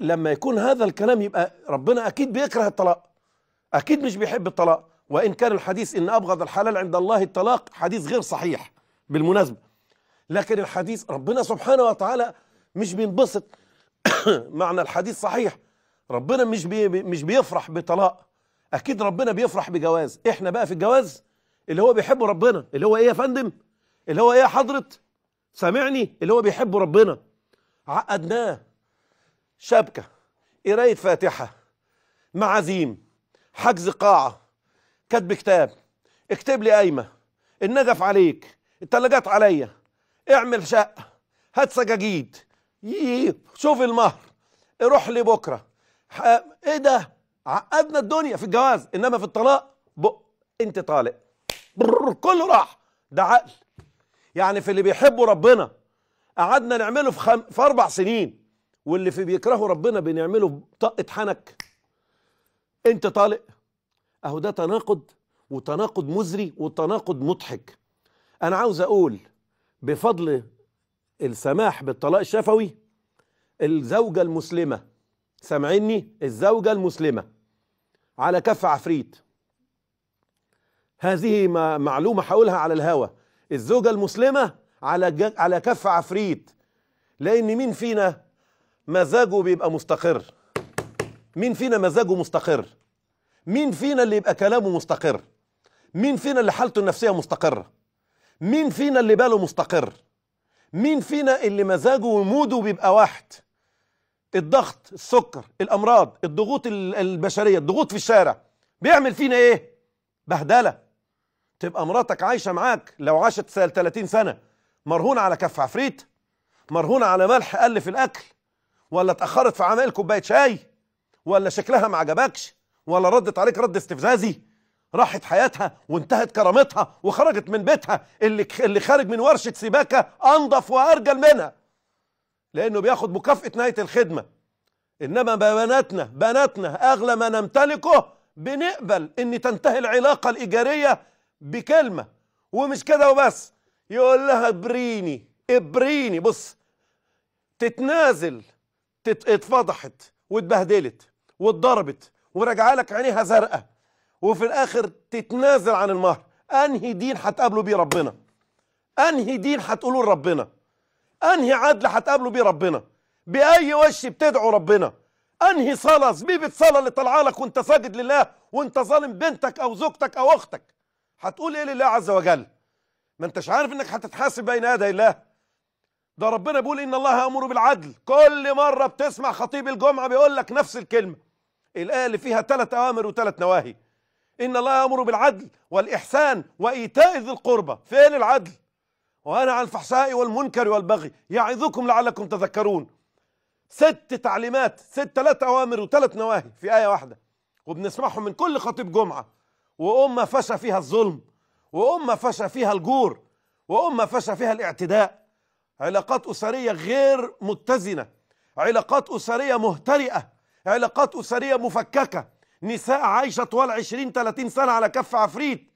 لما يكون هذا الكلام يبقى ربنا أكيد بيكره الطلاق أكيد مش بيحب الطلاق وإن كان الحديث إن أبغض الحلال عند الله الطلاق حديث غير صحيح بالمناسبة لكن الحديث ربنا سبحانه وتعالى مش بينبسط معنى الحديث صحيح ربنا مش بي مش بيفرح بطلاق اكيد ربنا بيفرح بجواز احنا بقى في الجواز اللي هو بيحبه ربنا اللي هو ايه يا فندم اللي هو ايه يا حضره سامعني اللي هو بيحبه ربنا عقدناه شبكة قراية فاتحة معازيم حجز قاعة كتب كتاب اكتب لي قايمة النجف عليك التلاجات عليا اعمل شقة هات سجاجيد شوف المهر روح لي بكرة ايه ده عقدنا الدنيا في الجواز انما في الطلاق بق انت طالق كله راح ده عقل يعني في اللي بيحبوا ربنا قعدنا نعمله في, خم... في اربع سنين واللي في بيكرهوا ربنا بنعمله طقة حنك انت طالق اهو ده تناقض وتناقض مزري وتناقض مضحك انا عاوز اقول بفضل السماح بالطلاق الشفوي الزوجة المسلمة سامعيني الزوجة المسلمة على كف عفريت هذه معلومة هقولها على الهوى الزوجة المسلمة على على كف عفريت لأن مين فينا مزاجه بيبقى مستقر مين فينا مزاجه مستقر مين فينا اللي يبقى كلامه مستقر مين فينا اللي حالته النفسية مستقرة مين فينا اللي باله مستقر مين فينا اللي مزاجه وموده بيبقى واحد الضغط السكر الأمراض الضغوط البشرية الضغوط في الشارع بيعمل فينا ايه بهدلة تبقى مراتك عايشة معاك لو عاشت 30 سنة مرهونة على كف عفريت مرهونة على ملح قل في الأكل ولا اتاخرت في عمل كوبايه شاي ولا شكلها ما عجبكش ولا ردت عليك رد استفزازي راحت حياتها وانتهت كرامتها وخرجت من بيتها اللي اللي خارج من ورشه سباكه انضف وارجل منها لانه بياخد مكافاه نهايه الخدمه انما بناتنا بناتنا اغلى ما نمتلكه بنقبل ان تنتهي العلاقه الايجاريه بكلمه ومش كده وبس يقول لها ابريني ابريني بص تتنازل اتفضحت واتبهدلت واتضربت وراجعه لك عينيها زرقاء وفي الاخر تتنازل عن المهر انهي دين هتقابله بيه ربنا انهي دين هتقولوا لربنا انهي عدل هتقابله بيه ربنا باي وش بتدعو ربنا انهي صلاه زبيبه صلاه اللي طالعه لك وانت ساجد لله وانت ظالم بنتك او زوجتك او اختك هتقول ايه لله عز وجل ما انتش عارف انك هتتحاسب بين يدي الله ده ربنا بيقول ان الله امر بالعدل كل مره بتسمع خطيب الجمعه بيقول لك نفس الكلمه الايه اللي فيها ثلاث اوامر وثلاث نواهي ان الله امر بالعدل والاحسان وايتاء ذي القربى فين العدل وانا عن الفحشاء والمنكر والبغي يعظكم لعلكم تذكرون ست تعليمات ست ثلاث اوامر وثلاث نواهي في ايه واحده وبنسمعهم من كل خطيب جمعه وامه فشى فيها الظلم وامه فشى فيها الجور وامه فشى فيها الاعتداء علاقات أسرية غير متزنة علاقات أسرية مهترئة علاقات أسرية مفككة نساء عايشة طوال 20 30 سنة على كف عفريت